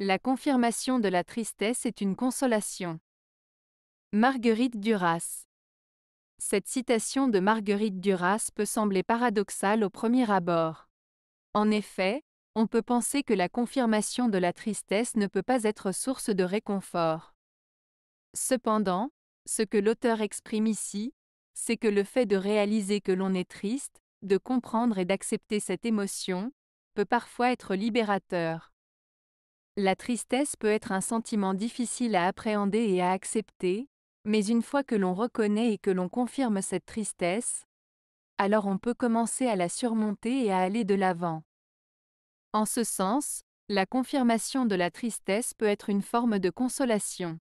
La confirmation de la tristesse est une consolation. Marguerite Duras. Cette citation de Marguerite Duras peut sembler paradoxale au premier abord. En effet, on peut penser que la confirmation de la tristesse ne peut pas être source de réconfort. Cependant, ce que l'auteur exprime ici, c'est que le fait de réaliser que l'on est triste, de comprendre et d'accepter cette émotion, peut parfois être libérateur. La tristesse peut être un sentiment difficile à appréhender et à accepter, mais une fois que l'on reconnaît et que l'on confirme cette tristesse, alors on peut commencer à la surmonter et à aller de l'avant. En ce sens, la confirmation de la tristesse peut être une forme de consolation.